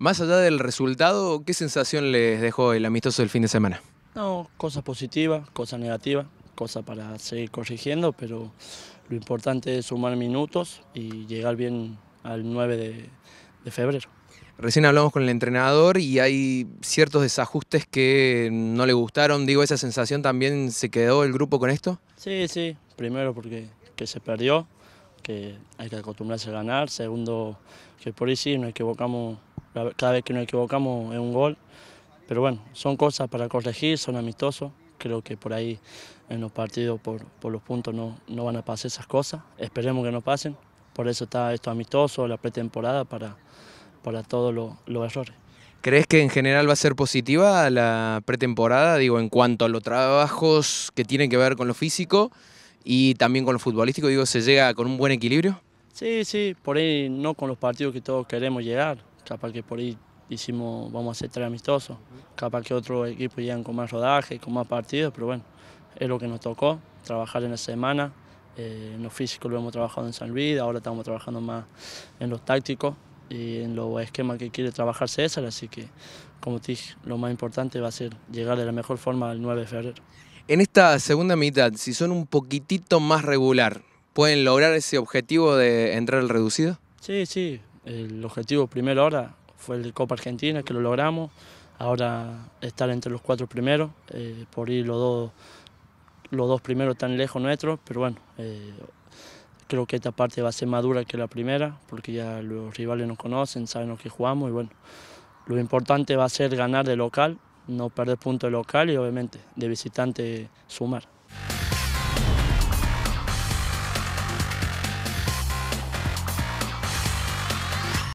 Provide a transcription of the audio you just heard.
Más allá del resultado, ¿qué sensación les dejó el amistoso del fin de semana? No, cosas positivas, cosas negativas, cosas para seguir corrigiendo, pero lo importante es sumar minutos y llegar bien al 9 de, febrero. Recién hablamos con el entrenador y hay ciertos desajustes que no le gustaron. Digo, ¿esa sensación también se quedó el grupo con esto? Sí, sí. Primero porque se perdió, que hay que acostumbrarse a ganar. Segundo, que por ahí sí nos equivocamos cada vez que nos equivocamos es un gol. Pero bueno, son cosas para corregir, son amistosos. Creo que por ahí en los partidos, por, por los puntos, no, no van a pasar esas cosas. Esperemos que no pasen. Por eso está esto amistoso, la pretemporada, para, para todos los, los errores. ¿Crees que en general va a ser positiva la pretemporada? Digo, en cuanto a los trabajos que tienen que ver con lo físico y también con lo futbolístico, digo, ¿se llega con un buen equilibrio? Sí, sí, por ahí no con los partidos que todos queremos llegar capaz que por ahí hicimos, vamos a ser tres amistosos, capaz que otros equipos llegan con más rodaje, con más partidos, pero bueno, es lo que nos tocó, trabajar en la semana, eh, en lo físico lo hemos trabajado en San Luis, ahora estamos trabajando más en los tácticos y en los esquemas que quiere trabajar César, así que como te dije, lo más importante va a ser llegar de la mejor forma al 9 de febrero. En esta segunda mitad, si son un poquitito más regular, ¿pueden lograr ese objetivo de entrar al reducido? Sí, sí, el objetivo primero ahora fue el Copa Argentina, que lo logramos. Ahora estar entre los cuatro primeros, eh, por ir los dos, los dos primeros tan lejos nuestros, pero bueno, eh, creo que esta parte va a ser más dura que la primera, porque ya los rivales nos conocen, saben lo que jugamos y bueno, lo importante va a ser ganar de local, no perder puntos de local y obviamente de visitante sumar.